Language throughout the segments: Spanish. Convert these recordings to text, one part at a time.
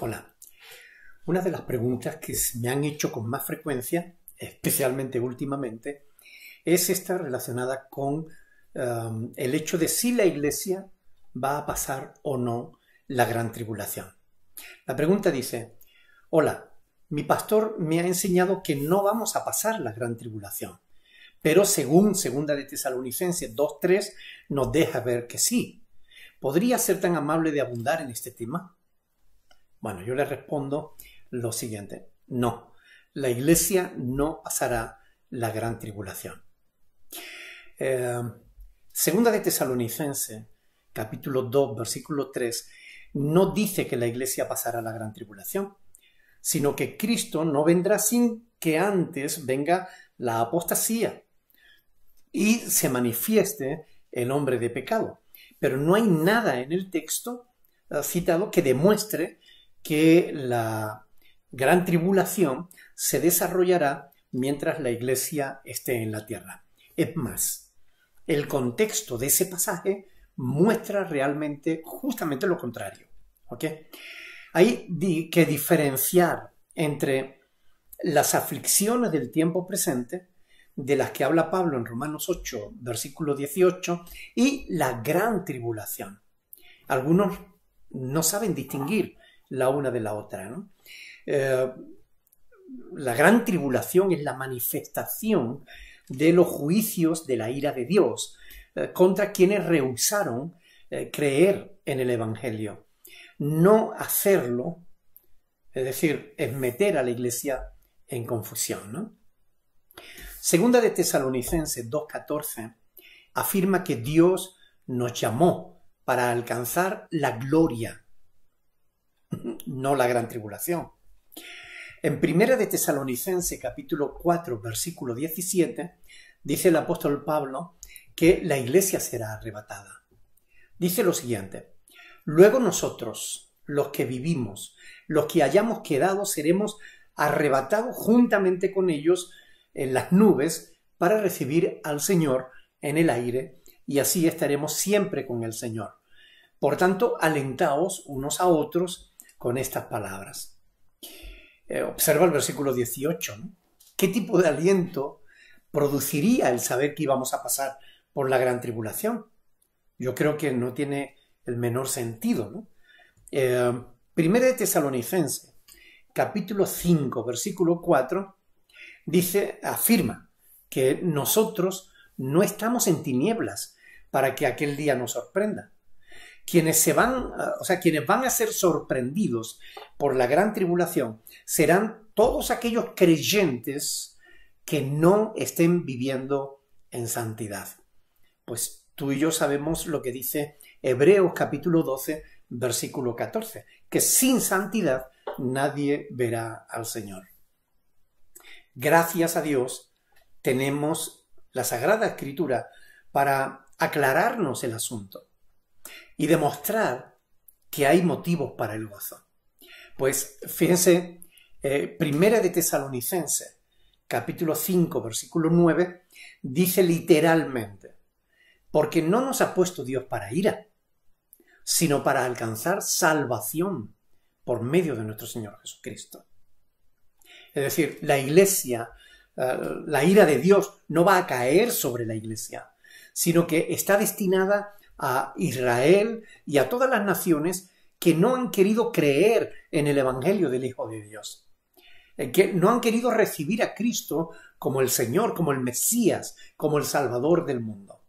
Hola. Una de las preguntas que me han hecho con más frecuencia, especialmente últimamente, es esta relacionada con el hecho de si la Iglesia va a pasar o no la gran tribulación. La pregunta dice, hola, mi pastor me ha enseñado que no vamos a pasar la gran tribulación, pero según Segunda de Tesalonicenses 2.3 nos deja ver que sí. ¿Podría ser tan amable de abundar en este tema? Bueno, yo le respondo lo siguiente. No, la iglesia no pasará la gran tribulación. Eh, segunda de Tesalonicense, capítulo 2, versículo 3, no dice que la iglesia pasará la gran tribulación, sino que Cristo no vendrá sin que antes venga la apostasía y se manifieste el hombre de pecado. Pero no hay nada en el texto eh, citado que demuestre que la gran tribulación se desarrollará mientras la iglesia esté en la tierra. Es más, el contexto de ese pasaje muestra realmente justamente lo contrario. Hay que diferenciar entre las aflicciones del tiempo presente, de las que habla Pablo en Romanos 8, versículo 18, y la gran tribulación. Algunos no saben distinguir la una de la otra. Eh, la gran tribulación es la manifestación de los juicios de la ira de Dios eh, contra quienes rehusaron eh, creer en el Evangelio. No hacerlo, es decir, es meter a la iglesia en confusión. Segunda de Tesalonicenses 2.14 afirma que Dios nos llamó para alcanzar la gloria no la gran tribulación. En Primera de Tesalonicense capítulo 4 versículo 17 dice el apóstol Pablo que la iglesia será arrebatada. Dice lo siguiente, luego nosotros, los que vivimos, los que hayamos quedado, seremos arrebatados juntamente con ellos en las nubes para recibir al Señor en el aire y así estaremos siempre con el Señor. Por tanto, alentaos unos a otros con estas palabras. Eh, observa el versículo 18. ¿Qué tipo de aliento produciría el saber que íbamos a pasar por la gran tribulación? Yo creo que no tiene el menor sentido. Eh, primera de Tesalonicense, capítulo 5, versículo 4, dice, afirma que nosotros no estamos en tinieblas para que aquel día nos sorprenda quienes se van, o sea, quienes van a ser sorprendidos por la gran tribulación serán todos aquellos creyentes que no estén viviendo en santidad. Pues tú y yo sabemos lo que dice Hebreos capítulo 12, versículo 14, que sin santidad nadie verá al Señor. Gracias a Dios tenemos la Sagrada Escritura para aclararnos el asunto y demostrar que hay motivos para el gozo. Pues fíjense, eh, Primera de Tesalonicenses, capítulo 5, versículo 9, dice literalmente, porque no nos ha puesto Dios para ira, sino para alcanzar salvación por medio de nuestro Señor Jesucristo. Es decir, la iglesia, eh, la ira de Dios no va a caer sobre la iglesia, sino que está destinada a Israel y a todas las naciones que no han querido creer en el Evangelio del Hijo de Dios, eh, que no han querido recibir a Cristo como el Señor, como el Mesías, como el Salvador del mundo.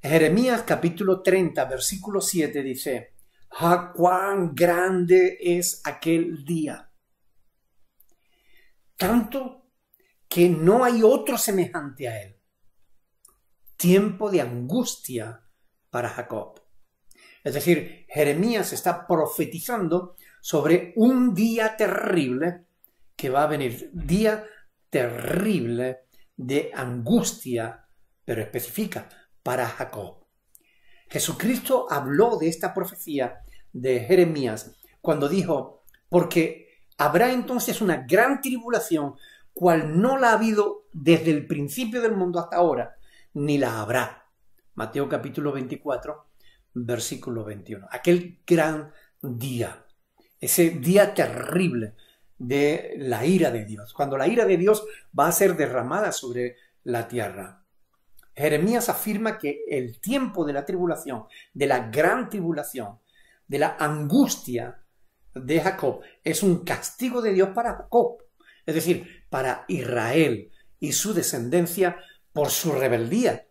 Jeremías capítulo 30, versículo 7 dice, ¡Ah, cuán grande es aquel día! Tanto que no hay otro semejante a él tiempo de angustia para Jacob. Es decir, Jeremías está profetizando sobre un día terrible que va a venir, día terrible de angustia, pero específica para Jacob. Jesucristo habló de esta profecía de Jeremías cuando dijo, porque habrá entonces una gran tribulación, cual no la ha habido desde el principio del mundo hasta ahora, ni la habrá. Mateo capítulo 24, versículo 21. Aquel gran día, ese día terrible de la ira de Dios, cuando la ira de Dios va a ser derramada sobre la tierra. Jeremías afirma que el tiempo de la tribulación, de la gran tribulación, de la angustia de Jacob, es un castigo de Dios para Jacob, es decir, para Israel y su descendencia por su rebeldía.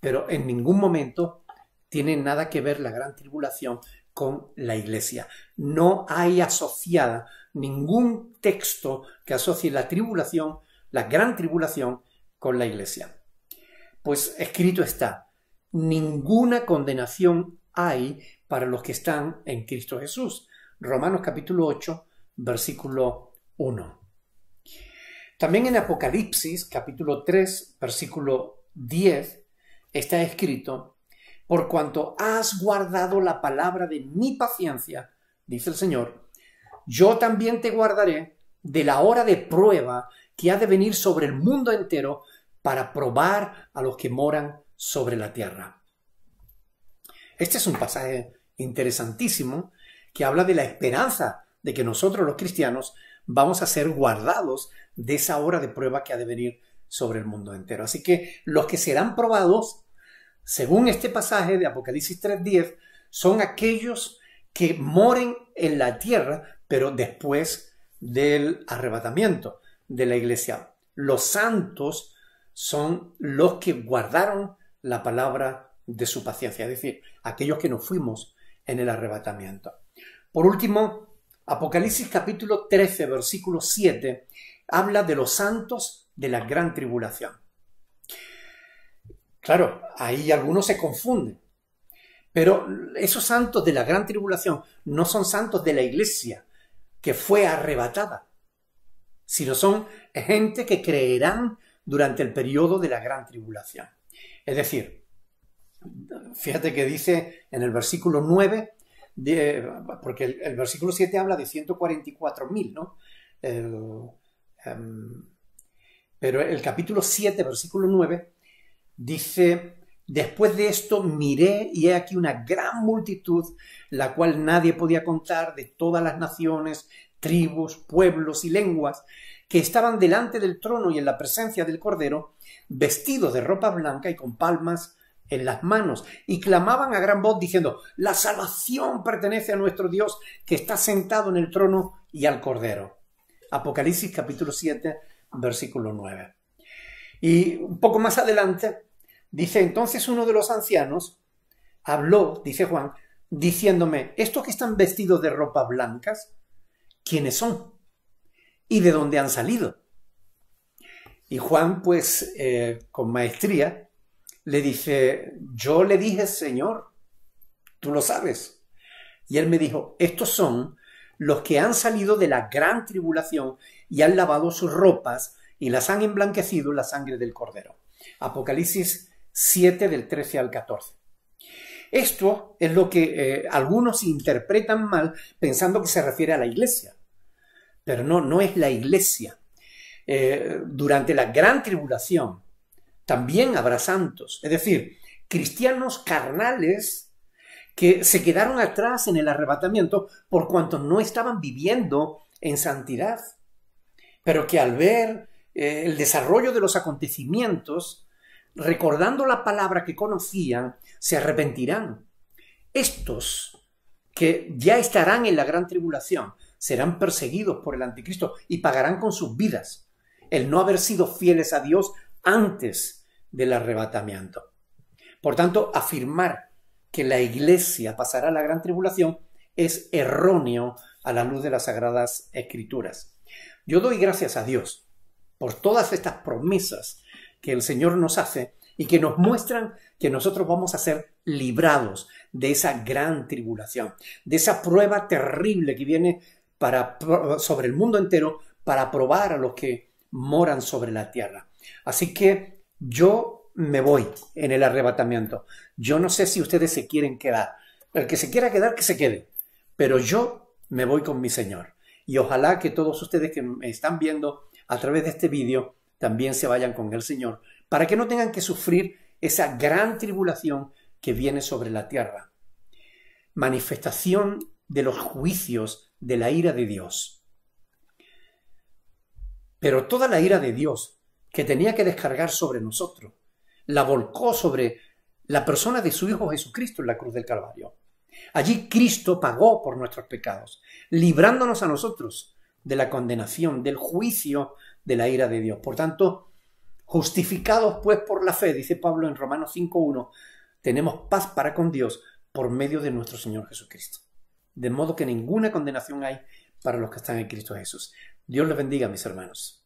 Pero en ningún momento tiene nada que ver la gran tribulación con la iglesia. No hay asociada ningún texto que asocie la tribulación, la gran tribulación, con la iglesia. Pues escrito está, ninguna condenación hay para los que están en Cristo Jesús. Romanos capítulo 8, versículo 1. También en Apocalipsis, capítulo 3, versículo 10, está escrito, por cuanto has guardado la palabra de mi paciencia, dice el Señor, yo también te guardaré de la hora de prueba que ha de venir sobre el mundo entero para probar a los que moran sobre la tierra. Este es un pasaje interesantísimo que habla de la esperanza de que nosotros los cristianos vamos a ser guardados de esa hora de prueba que ha de venir sobre el mundo entero. Así que los que serán probados, según este pasaje de Apocalipsis 3.10, son aquellos que moren en la tierra, pero después del arrebatamiento de la iglesia. Los santos son los que guardaron la palabra de su paciencia, es decir, aquellos que nos fuimos en el arrebatamiento. Por último, Apocalipsis capítulo 13, versículo 7, habla de los santos de la gran tribulación. Claro, ahí algunos se confunden, pero esos santos de la gran tribulación no son santos de la iglesia que fue arrebatada, sino son gente que creerán durante el periodo de la gran tribulación. Es decir, fíjate que dice en el versículo 9, porque el, versículo 7 habla de 144.000, ¿no? Em, pero el capítulo 7, versículo 9, dice, después de esto miré y he aquí una gran multitud, la cual nadie podía contar, de todas las naciones, tribus, pueblos y lenguas, que estaban delante del trono y en la presencia del Cordero, vestidos de ropa blanca y con palmas en las manos y clamaban a gran voz diciendo, la salvación pertenece a nuestro Dios que está sentado en el trono y al Cordero. Apocalipsis capítulo 7, versículo 9. Y un poco más adelante, dice entonces uno de los ancianos, habló, dice Juan, diciéndome, estos que están vestidos de ropas blancas, ¿quiénes son? ¿Y de dónde han salido? Y Juan, pues, eh, con maestría, le dije, yo le dije, Señor, tú lo sabes. Y él me dijo, estos son los que han salido de la gran tribulación y han lavado sus ropas y las han emblanquecido en la sangre del cordero. Apocalipsis 7 del 13 al 14. Esto es lo que eh, algunos interpretan mal pensando que se refiere a la iglesia. Pero no, no es la iglesia. Eh, durante la gran tribulación, también habrá santos, es decir, cristianos carnales que se quedaron atrás en el arrebatamiento por cuanto no estaban viviendo en santidad, pero que al ver eh, el desarrollo de los acontecimientos, recordando la palabra que conocían, se arrepentirán. Estos que ya estarán en la gran tribulación, serán perseguidos por el anticristo y pagarán con sus vidas el no haber sido fieles a Dios antes del arrebatamiento. Por tanto, afirmar que la iglesia pasará la gran tribulación es erróneo a la luz de las sagradas escrituras. Yo doy gracias a Dios por todas estas promesas que el Señor nos hace y que nos muestran que nosotros vamos a ser librados de esa gran tribulación, de esa prueba terrible que viene para, sobre el mundo entero para probar a los que moran sobre la tierra. Así que yo me voy en el arrebatamiento. Yo no sé si ustedes se quieren quedar. El que se quiera quedar, que se quede. Pero yo me voy con mi Señor. Y ojalá que todos ustedes que me están viendo a través de este vídeo también se vayan con el Señor, para que no tengan que sufrir esa gran tribulación que viene sobre la tierra. Manifestación de los juicios de la ira de Dios. Pero toda la ira de Dios que tenía que descargar sobre nosotros, la volcó sobre la persona de su Hijo Jesucristo en la cruz del Calvario. Allí Cristo pagó por nuestros pecados, librándonos a nosotros de la condenación, del juicio, de la ira de Dios. Por tanto, justificados pues por la fe, dice Pablo en Romanos 5.1, tenemos paz para con Dios por medio de nuestro Señor Jesucristo. De modo que ninguna condenación hay para los que están en Cristo Jesús. Dios les bendiga, mis hermanos.